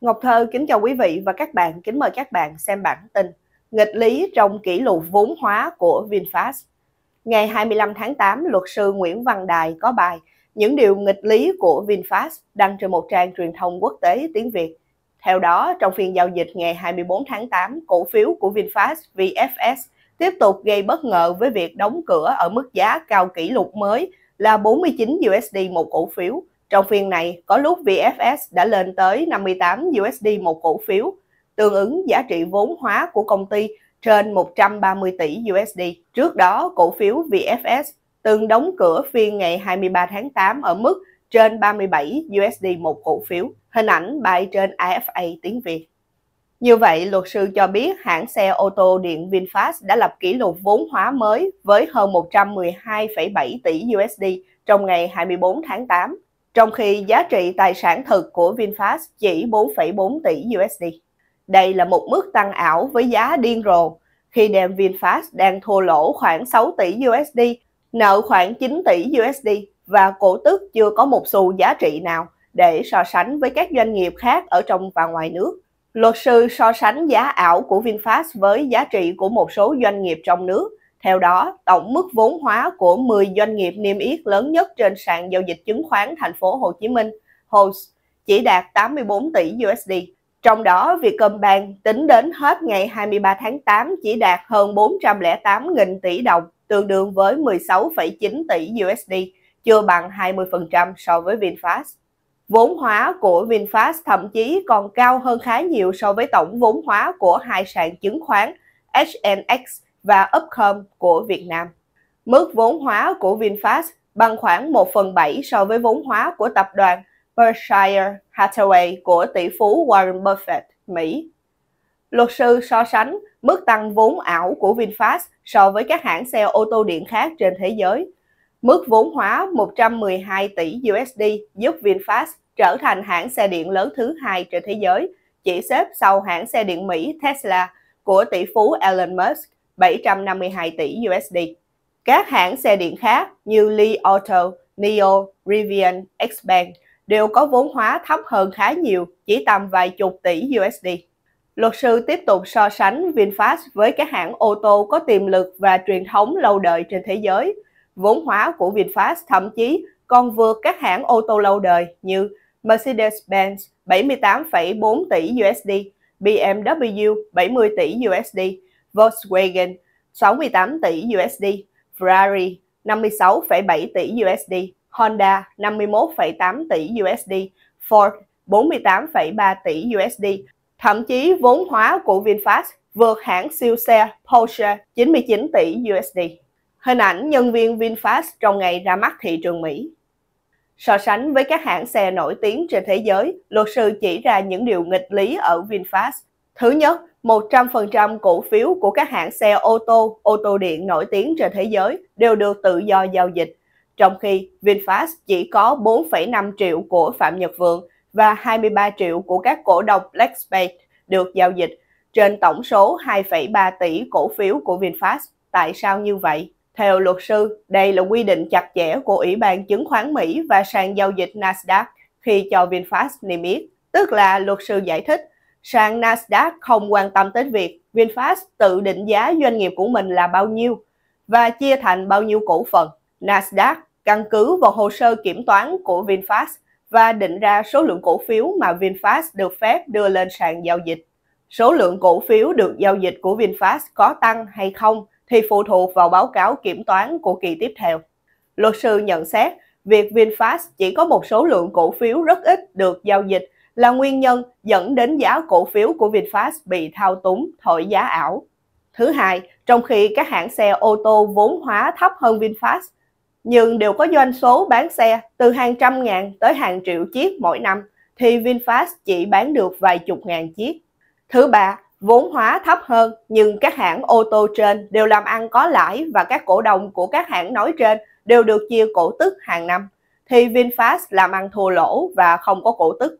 Ngọc Thơ kính chào quý vị và các bạn, kính mời các bạn xem bản tin Nghịch lý trong kỷ lục vốn hóa của VinFast. Ngày 25 tháng 8, luật sư Nguyễn Văn Đài có bài Những điều nghịch lý của VinFast đăng trên một trang truyền thông quốc tế tiếng Việt. Theo đó, trong phiên giao dịch ngày 24 tháng 8, cổ phiếu của VinFast VFS tiếp tục gây bất ngờ với việc đóng cửa ở mức giá cao kỷ lục mới là 49 USD một cổ phiếu, trong phiên này, có lúc VFS đã lên tới 58 USD một cổ phiếu, tương ứng giá trị vốn hóa của công ty trên 130 tỷ USD. Trước đó, cổ phiếu VFS từng đóng cửa phiên ngày 23 tháng 8 ở mức trên 37 USD một cổ phiếu. Hình ảnh bài trên AFA tiếng Việt. Như vậy, luật sư cho biết hãng xe ô tô điện VinFast đã lập kỷ lục vốn hóa mới với hơn 112,7 tỷ USD trong ngày 24 tháng 8 trong khi giá trị tài sản thực của VinFast chỉ 4,4 tỷ USD. Đây là một mức tăng ảo với giá điên rồ khi đêm VinFast đang thua lỗ khoảng 6 tỷ USD, nợ khoảng 9 tỷ USD và cổ tức chưa có một xu giá trị nào để so sánh với các doanh nghiệp khác ở trong và ngoài nước. Luật sư so sánh giá ảo của VinFast với giá trị của một số doanh nghiệp trong nước theo đó, tổng mức vốn hóa của 10 doanh nghiệp niêm yết lớn nhất trên sàn giao dịch chứng khoán thành phố Hồ Chí Minh, HOSE, chỉ đạt 84 tỷ USD. Trong đó, Vietcombank tính đến hết ngày 23 tháng 8 chỉ đạt hơn 408.000 tỷ đồng, tương đương với 16,9 tỷ USD, chưa bằng 20% so với VinFast. Vốn hóa của VinFast thậm chí còn cao hơn khá nhiều so với tổng vốn hóa của hai sàn chứng khoán HNX và Upcom của Việt Nam. Mức vốn hóa của VinFast bằng khoảng 1 phần 7 so với vốn hóa của tập đoàn Berkshire Hathaway của tỷ phú Warren Buffett, Mỹ. Luật sư so sánh mức tăng vốn ảo của VinFast so với các hãng xe ô tô điện khác trên thế giới. Mức vốn hóa 112 tỷ USD giúp VinFast trở thành hãng xe điện lớn thứ hai trên thế giới, chỉ xếp sau hãng xe điện Mỹ Tesla của tỷ phú Elon Musk 752 tỷ USD. Các hãng xe điện khác như Li Auto, NIO, Rivian, Xpeng đều có vốn hóa thấp hơn khá nhiều, chỉ tầm vài chục tỷ USD. Luật sư tiếp tục so sánh VinFast với các hãng ô tô có tiềm lực và truyền thống lâu đời trên thế giới. Vốn hóa của VinFast thậm chí còn vượt các hãng ô tô lâu đời như Mercedes-Benz 78,4 tỷ USD, BMW 70 tỷ USD, Volkswagen 68 tỷ USD, Ferrari 56,7 tỷ USD, Honda 51,8 tỷ USD, Ford 48,3 tỷ USD. Thậm chí vốn hóa của VinFast vượt hãng siêu xe Porsche 99 tỷ USD. Hình ảnh nhân viên VinFast trong ngày ra mắt thị trường Mỹ. So sánh với các hãng xe nổi tiếng trên thế giới, luật sư chỉ ra những điều nghịch lý ở VinFast. Thứ nhất, 100% cổ phiếu của các hãng xe ô tô, ô tô điện nổi tiếng trên thế giới đều được tự do giao dịch, trong khi VinFast chỉ có 4,5 triệu của Phạm Nhật Vượng và 23 triệu của các cổ đông Blackspace được giao dịch trên tổng số 2,3 tỷ cổ phiếu của VinFast. Tại sao như vậy? Theo luật sư, đây là quy định chặt chẽ của Ủy ban chứng khoán Mỹ và sàn giao dịch Nasdaq khi cho VinFast niêm yết. Tức là luật sư giải thích Sàn Nasdaq không quan tâm tới việc VinFast tự định giá doanh nghiệp của mình là bao nhiêu và chia thành bao nhiêu cổ phần. Nasdaq căn cứ vào hồ sơ kiểm toán của VinFast và định ra số lượng cổ phiếu mà VinFast được phép đưa lên sàn giao dịch. Số lượng cổ phiếu được giao dịch của VinFast có tăng hay không thì phụ thuộc vào báo cáo kiểm toán của kỳ tiếp theo. Luật sư nhận xét, việc VinFast chỉ có một số lượng cổ phiếu rất ít được giao dịch là nguyên nhân dẫn đến giá cổ phiếu của VinFast bị thao túng, thổi giá ảo. Thứ hai, trong khi các hãng xe ô tô vốn hóa thấp hơn VinFast, nhưng đều có doanh số bán xe từ hàng trăm ngàn tới hàng triệu chiếc mỗi năm, thì VinFast chỉ bán được vài chục ngàn chiếc. Thứ ba, vốn hóa thấp hơn nhưng các hãng ô tô trên đều làm ăn có lãi và các cổ đồng của các hãng nói trên đều được chia cổ tức hàng năm, thì VinFast làm ăn thua lỗ và không có cổ tức.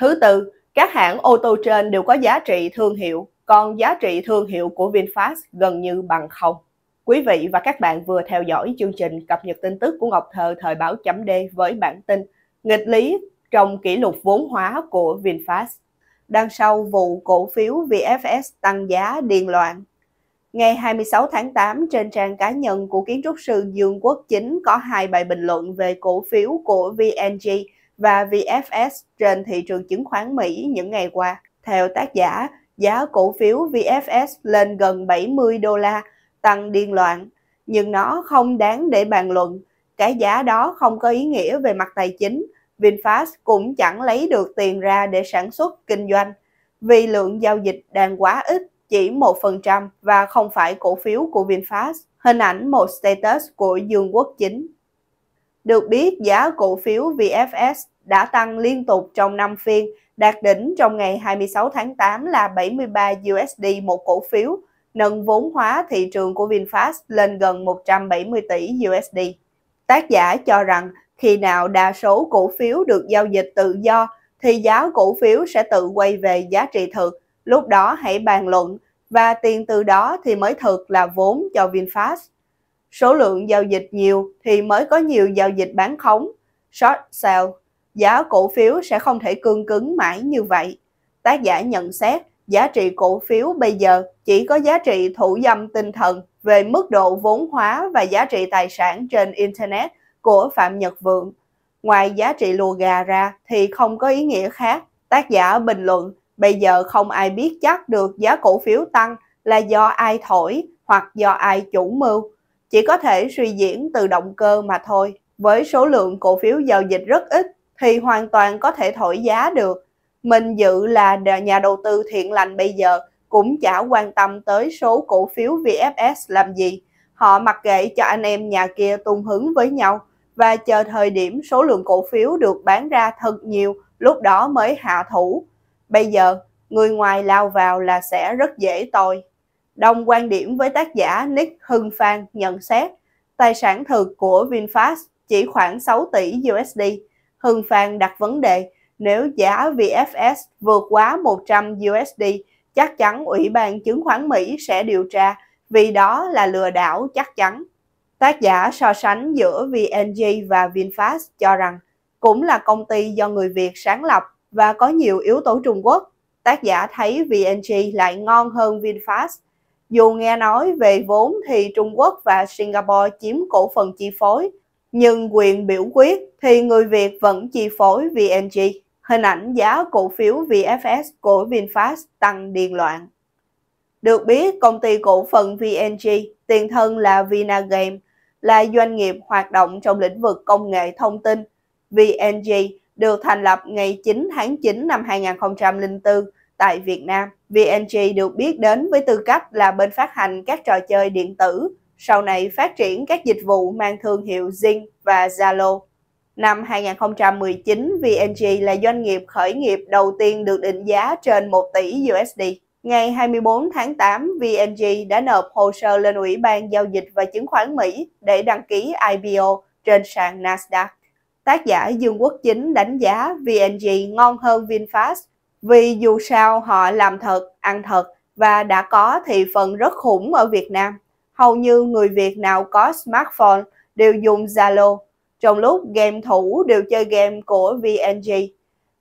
Thứ tư, các hãng ô tô trên đều có giá trị thương hiệu, còn giá trị thương hiệu của VinFast gần như bằng không. Quý vị và các bạn vừa theo dõi chương trình cập nhật tin tức của Ngọc Thơ thời báo chấm D với bản tin Nghịch lý trong kỷ lục vốn hóa của VinFast. Đằng sau vụ cổ phiếu VFS tăng giá điên loạn. Ngày 26 tháng 8 trên trang cá nhân của kiến trúc sư Dương Quốc Chính có hai bài bình luận về cổ phiếu của VNG và VFS trên thị trường chứng khoán Mỹ những ngày qua. Theo tác giả, giá cổ phiếu VFS lên gần 70 đô la, tăng điên loạn, nhưng nó không đáng để bàn luận. Cái giá đó không có ý nghĩa về mặt tài chính, VinFast cũng chẳng lấy được tiền ra để sản xuất, kinh doanh, vì lượng giao dịch đang quá ít, chỉ 1% và không phải cổ phiếu của VinFast. Hình ảnh một status của Dương Quốc Chính được biết, giá cổ phiếu VFS đã tăng liên tục trong 5 phiên, đạt đỉnh trong ngày 26 tháng 8 là 73 USD một cổ phiếu, nâng vốn hóa thị trường của VinFast lên gần 170 tỷ USD. Tác giả cho rằng khi nào đa số cổ phiếu được giao dịch tự do thì giá cổ phiếu sẽ tự quay về giá trị thực, lúc đó hãy bàn luận và tiền từ đó thì mới thực là vốn cho VinFast. Số lượng giao dịch nhiều thì mới có nhiều giao dịch bán khống, short sell Giá cổ phiếu sẽ không thể cương cứng mãi như vậy. Tác giả nhận xét giá trị cổ phiếu bây giờ chỉ có giá trị thủ dâm tinh thần về mức độ vốn hóa và giá trị tài sản trên Internet của Phạm Nhật Vượng. Ngoài giá trị lùa gà ra thì không có ý nghĩa khác. Tác giả bình luận, bây giờ không ai biết chắc được giá cổ phiếu tăng là do ai thổi hoặc do ai chủ mưu chỉ có thể suy diễn từ động cơ mà thôi. Với số lượng cổ phiếu giao dịch rất ít thì hoàn toàn có thể thổi giá được. Mình dự là nhà đầu tư thiện lành bây giờ cũng chả quan tâm tới số cổ phiếu VFS làm gì. Họ mặc kệ cho anh em nhà kia tung hứng với nhau và chờ thời điểm số lượng cổ phiếu được bán ra thật nhiều, lúc đó mới hạ thủ. Bây giờ, người ngoài lao vào là sẽ rất dễ tồi đồng quan điểm với tác giả Nick Hưng Phan nhận xét tài sản thực của VinFast chỉ khoảng 6 tỷ USD. Hưng Phan đặt vấn đề nếu giá VFS vượt quá 100 USD, chắc chắn Ủy ban Chứng khoán Mỹ sẽ điều tra vì đó là lừa đảo chắc chắn. Tác giả so sánh giữa VNG và VinFast cho rằng cũng là công ty do người Việt sáng lập và có nhiều yếu tố Trung Quốc. Tác giả thấy VNG lại ngon hơn VinFast dù nghe nói về vốn thì Trung Quốc và Singapore chiếm cổ phần chi phối, nhưng quyền biểu quyết thì người Việt vẫn chi phối VNG. Hình ảnh giá cổ phiếu VFS của VinFast tăng điên loạn. Được biết, công ty cổ phần VNG, tiền thân là Vinagame, là doanh nghiệp hoạt động trong lĩnh vực công nghệ thông tin. VNG được thành lập ngày 9 tháng 9 năm 2004 tại Việt Nam. VNG được biết đến với tư cách là bên phát hành các trò chơi điện tử, sau này phát triển các dịch vụ mang thương hiệu Zing và Zalo. Năm 2019, VNG là doanh nghiệp khởi nghiệp đầu tiên được định giá trên 1 tỷ USD. Ngày 24 tháng 8, VNG đã nộp hồ sơ lên Ủy ban Giao dịch và Chứng khoán Mỹ để đăng ký IPO trên sàn Nasdaq. Tác giả Dương Quốc Chính đánh giá VNG ngon hơn VinFast vì dù sao họ làm thật, ăn thật và đã có thị phần rất khủng ở Việt Nam. Hầu như người Việt nào có smartphone đều dùng Zalo, trong lúc game thủ đều chơi game của VNG.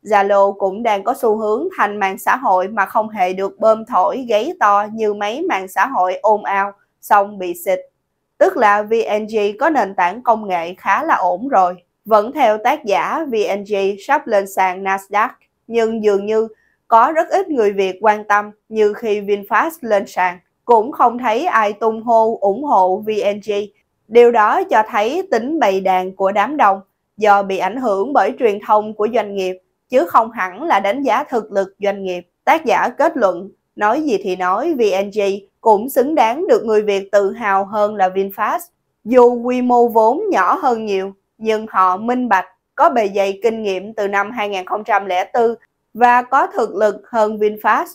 Zalo cũng đang có xu hướng thành mạng xã hội mà không hề được bơm thổi gáy to như mấy mạng xã hội ôm ao xong bị xịt. Tức là VNG có nền tảng công nghệ khá là ổn rồi. Vẫn theo tác giả, VNG sắp lên sàn Nasdaq nhưng dường như có rất ít người Việt quan tâm như khi VinFast lên sàn. Cũng không thấy ai tung hô ủng hộ VNG. Điều đó cho thấy tính bày đàn của đám đông do bị ảnh hưởng bởi truyền thông của doanh nghiệp chứ không hẳn là đánh giá thực lực doanh nghiệp. Tác giả kết luận, nói gì thì nói VNG cũng xứng đáng được người Việt tự hào hơn là VinFast. Dù quy mô vốn nhỏ hơn nhiều, nhưng họ minh bạch có bề dày kinh nghiệm từ năm 2004 và có thực lực hơn VinFast.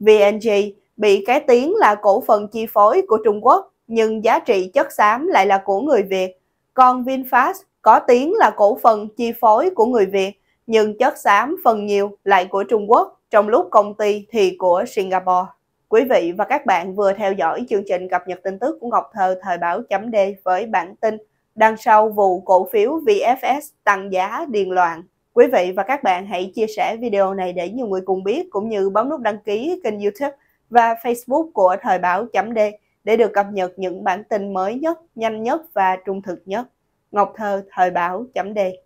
VNG bị cái tiếng là cổ phần chi phối của Trung Quốc nhưng giá trị chất xám lại là của người Việt. Còn VinFast có tiếng là cổ phần chi phối của người Việt nhưng chất xám phần nhiều lại của Trung Quốc trong lúc công ty thì của Singapore. Quý vị và các bạn vừa theo dõi chương trình cập nhật tin tức của Ngọc Thơ thời báo chấm D với bản tin Đằng sau vụ cổ phiếu VFS tăng giá điên loạn, quý vị và các bạn hãy chia sẻ video này để nhiều người cùng biết cũng như bấm nút đăng ký kênh YouTube và Facebook của Thời báo D để được cập nhật những bản tin mới nhất, nhanh nhất và trung thực nhất. Ngọc Thơ Thời báo D